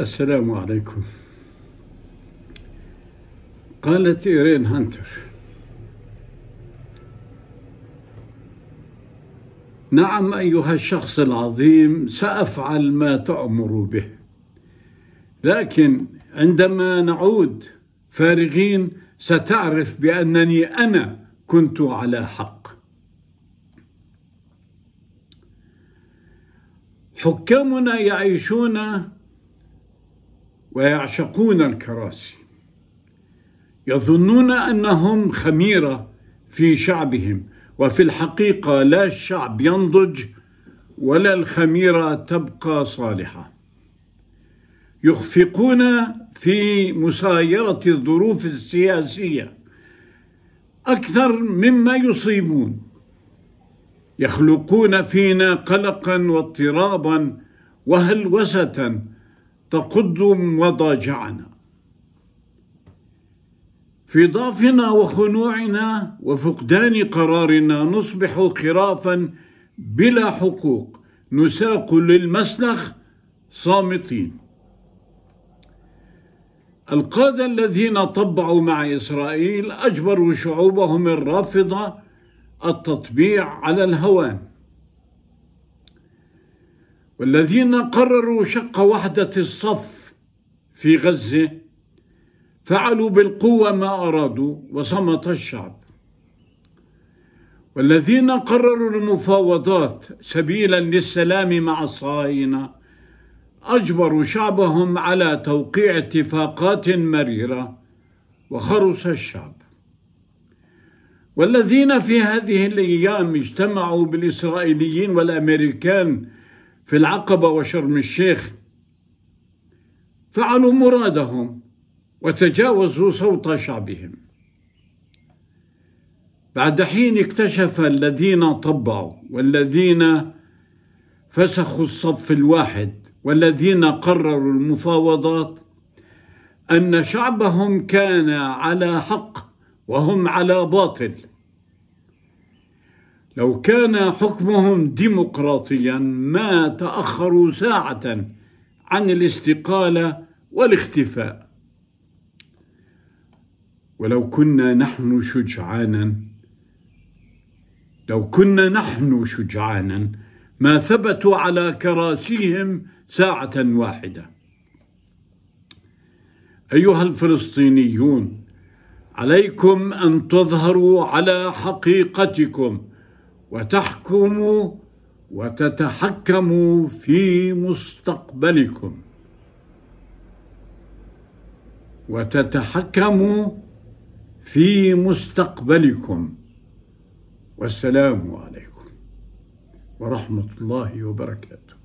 السلام عليكم قالت إيرين هانتر نعم أيها الشخص العظيم سأفعل ما تأمر به لكن عندما نعود فارغين ستعرف بأنني أنا كنت على حق حكامنا يعيشون ويعشقون الكراسي يظنون انهم خميره في شعبهم وفي الحقيقه لا الشعب ينضج ولا الخميره تبقى صالحه يخفقون في مسايره الظروف السياسيه اكثر مما يصيبون يخلقون فينا قلقا واضطرابا وهلوسه تقدم وضاجعنا في ضعفنا وخنوعنا وفقدان قرارنا نصبح خرافا بلا حقوق نساق للمسلخ صامتين القادة الذين طبعوا مع إسرائيل أجبروا شعوبهم الرافضة التطبيع على الهوان والذين قرروا شق وحدة الصف في غزة فعلوا بالقوة ما أرادوا وصمت الشعب والذين قرروا المفاوضات سبيلا للسلام مع الصهاينة أجبروا شعبهم على توقيع اتفاقات مريرة وخرس الشعب والذين في هذه الأيام اجتمعوا بالإسرائيليين والأمريكان في العقبة وشرم الشيخ فعلوا مرادهم وتجاوزوا صوت شعبهم بعد حين اكتشف الذين طبعوا والذين فسخوا الصف الواحد والذين قرروا المفاوضات أن شعبهم كان على حق وهم على باطل لو كان حكمهم ديمقراطيا ما تأخروا ساعة عن الاستقالة والاختفاء ولو كنا نحن شجعانا لو كنا نحن شجعانا ما ثبتوا على كراسيهم ساعة واحدة أيها الفلسطينيون عليكم أن تظهروا على حقيقتكم وتحكم وتتحكم في مستقبلكم وتتحكم في مستقبلكم والسلام عليكم ورحمه الله وبركاته